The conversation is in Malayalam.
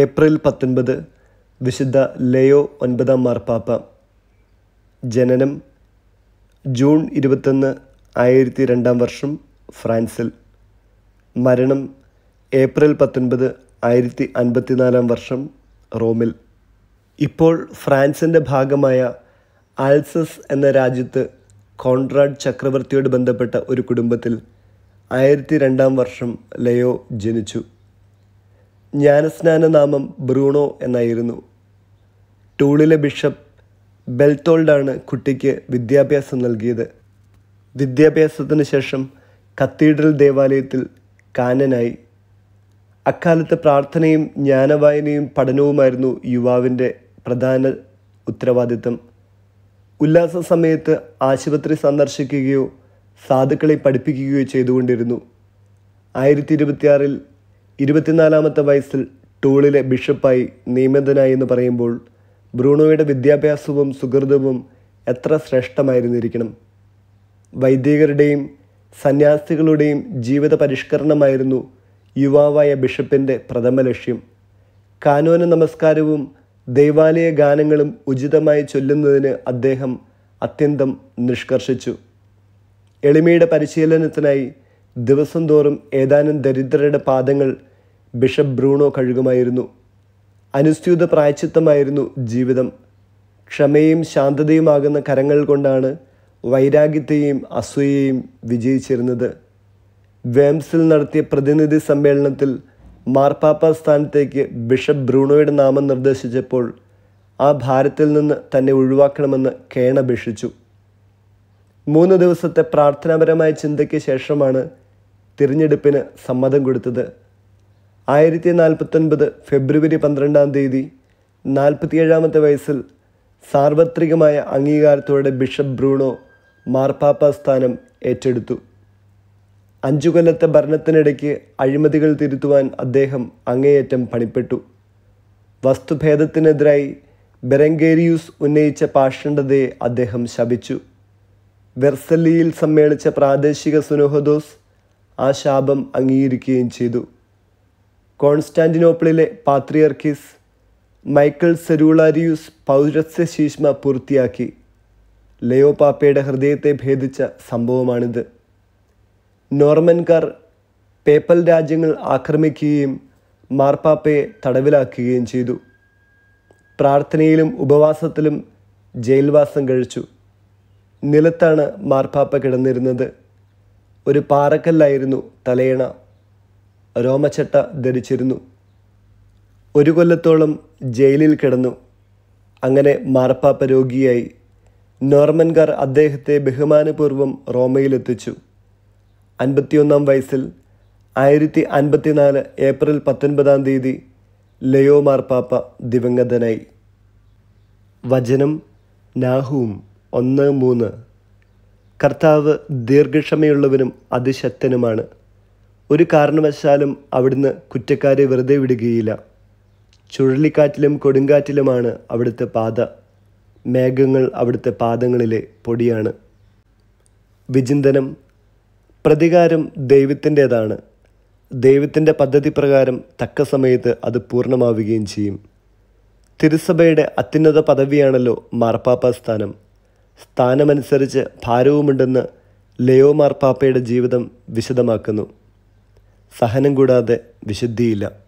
ഏപ്രിൽ പത്തൊൻപത് വിശുദ്ധ ലയോ ഒൻപതാം മാർപ്പാപ്പ ജനനം ജൂൺ ഇരുപത്തൊന്ന് ആയിരത്തി രണ്ടാം വർഷം ഫ്രാൻസിൽ മരണം ഏപ്രിൽ പത്തൊൻപത് ആയിരത്തി അൻപത്തിനാലാം വർഷം റോമിൽ ഇപ്പോൾ ഫ്രാൻസിൻ്റെ ഭാഗമായ ആൽസസ് എന്ന രാജ്യത്ത് കോൺറാഡ് ചക്രവർത്തിയോട് ബന്ധപ്പെട്ട ഒരു കുടുംബത്തിൽ ആയിരത്തി രണ്ടാം വർഷം ലയോ ജനിച്ചു ജ്ഞാനസ്നാന നാമം ബ്രൂണോ എന്നായിരുന്നു ടൂളിലെ ബിഷപ്പ് ബെൽത്തോൾഡാണ് കുട്ടിക്ക് വിദ്യാഭ്യാസം നൽകിയത് വിദ്യാഭ്യാസത്തിന് ശേഷം കത്തീഡ്രൽ ദേവാലയത്തിൽ കാനനായി അക്കാലത്ത് പ്രാർത്ഥനയും ജ്ഞാനവായനയും പഠനവുമായിരുന്നു യുവാവിൻ്റെ പ്രധാന ഉത്തരവാദിത്തം ഉല്ലാസ സമയത്ത് ആശുപത്രി സന്ദർശിക്കുകയോ സാധുക്കളെ പഠിപ്പിക്കുകയോ ചെയ്തുകൊണ്ടിരുന്നു ആയിരത്തി ഇരുപത്തിയാറിൽ ഇരുപത്തിനാലാമത്തെ വയസ്സിൽ ടൂളിലെ ബിഷപ്പായി നിയമിതനായി എന്ന് പറയുമ്പോൾ ബ്രൂണോയുടെ വിദ്യാഭ്യാസവും സുഹൃതവും എത്ര ശ്രേഷ്ഠമായിരുന്നിരിക്കണം വൈദികരുടെയും സന്യാസികളുടെയും ജീവിത പരിഷ്കരണമായിരുന്നു യുവാവായ ബിഷപ്പിൻ്റെ പ്രഥമ ലക്ഷ്യം കാനോന നമസ്കാരവും ദൈവാലയ ഗാനങ്ങളും ഉചിതമായി ചൊല്ലുന്നതിന് അദ്ദേഹം അത്യന്തം നിഷ്കർഷിച്ചു എളിമയുടെ പരിശീലനത്തിനായി ദിവസം തോറും ഏതാനും ദരിദ്രരുടെ പാദങ്ങൾ ബിഷപ്പ് ബ്രൂണോ കഴുകുമായിരുന്നു അനുസ്യൂത പ്രായച്ചിത്തമായിരുന്നു ജീവിതം ക്ഷമയും ശാന്തതയുമാകുന്ന കരങ്ങൾ കൊണ്ടാണ് വൈരാഗ്യത്തെയും അസൂയയും വിജയിച്ചിരുന്നത് വേംസിൽ നടത്തിയ പ്രതിനിധി സമ്മേളനത്തിൽ മാർപ്പാപ്പ സ്ഥാനത്തേക്ക് ബിഷപ്പ് ബ്രൂണോയുടെ നാമം നിർദ്ദേശിച്ചപ്പോൾ ആ ഭാരത്തിൽ നിന്ന് തന്നെ ഒഴിവാക്കണമെന്ന് കേണപേക്ഷിച്ചു മൂന്ന് ദിവസത്തെ പ്രാർത്ഥനാപരമായ ചിന്തയ്ക്ക് ശേഷമാണ് തിരഞ്ഞെടുപ്പിന് സമ്മതം കൊടുത്തത് ആയിരത്തി നാൽപ്പത്തൊൻപത് ഫെബ്രുവരി പന്ത്രണ്ടാം തീയതി നാൽപ്പത്തിയേഴാമത്തെ വയസ്സിൽ സാർവത്രികമായ അംഗീകാരത്തോടെ ബിഷപ്പ് ബ്രൂണോ മാർപ്പാപ്പ സ്ഥാനം ഏറ്റെടുത്തു അഞ്ചു കൊല്ലത്തെ ഭരണത്തിനിടയ്ക്ക് അഴിമതികൾ തിരുത്തുവാൻ അദ്ദേഹം അങ്ങേയറ്റം പണിപ്പെട്ടു വസ്തുഭേദത്തിനെതിരായി ബെറങ്കേരിയൂസ് ഉന്നയിച്ച പാഷണ്ഡതയെ അദ്ദേഹം ശപിച്ചു വെർസലിയിൽ സമ്മേളിച്ച പ്രാദേശിക സുനോഹദോസ് ആ ശാപം അംഗീകരിക്കുകയും ചെയ്തു കോൺസ്റ്റാന്റിനോപ്പിളിലെ പാത്രിയർക്കീസ് മൈക്കിൾ സെരൂളാരിയൂസ് പൗരസ്യ ശീഷ്മ പൂർത്തിയാക്കി ലയോ പാപ്പയുടെ ഹൃദയത്തെ ഭേദിച്ച സംഭവമാണിത് നോർമൻകാർ പേപ്പൽ രാജ്യങ്ങൾ ആക്രമിക്കുകയും മാർപ്പാപ്പയെ തടവിലാക്കുകയും ചെയ്തു പ്രാർത്ഥനയിലും ഉപവാസത്തിലും ജയിൽവാസം കഴിച്ചു നിലത്താണ് മാർപ്പാപ്പ കിടന്നിരുന്നത് ഒരു പാറക്കല്ലായിരുന്നു തലയണ രോമച്ചട്ട ധരിച്ചിരുന്നു ഒരു കൊല്ലത്തോളം ജയിലിൽ കിടന്നു അങ്ങനെ മാർപ്പാപ്പ രോഗിയായി നോർമൻകാർ അദ്ദേഹത്തെ ബഹുമാനപൂർവ്വം റോമയിലെത്തിച്ചു അൻപത്തിയൊന്നാം വയസ്സിൽ ആയിരത്തി അൻപത്തിനാല് ഏപ്രിൽ പത്തൊൻപതാം തീയതി ലയോ മാർപ്പാപ്പ ദിവംഗതനായി വചനം നാഹുവും ഒന്ന് മൂന്ന് കർത്താവ് ദീർഘക്ഷമയുള്ളവനും അതിശക്തനുമാണ് ഒരു കാരണവശാലും അവിടുന്ന് കുറ്റക്കാരെ വെറുതെ വിടുകയില്ല ചുഴലിക്കാറ്റിലും കൊടുങ്കാറ്റിലുമാണ് അവിടുത്തെ പാത മേഘങ്ങൾ അവിടുത്തെ പാദങ്ങളിലെ പൊടിയാണ് വിചിന്തനം പ്രതികാരം ദൈവത്തിൻ്റെതാണ് ദൈവത്തിൻ്റെ പദ്ധതി പ്രകാരം തക്ക സമയത്ത് അത് പൂർണ്ണമാവുകയും ചെയ്യും തിരുസഭയുടെ അത്യുന്നത പദവിയാണല്ലോ മാർപ്പാപ്പ സ്ഥാനം സ്ഥാനമനുസരിച്ച് ഭാരവുമുണ്ടെന്ന് ലയോ മാർപ്പാപ്പയുടെ ജീവിതം വിശദമാക്കുന്നു സഹനം കൂടാതെ വിശുദ്ധിയില്ല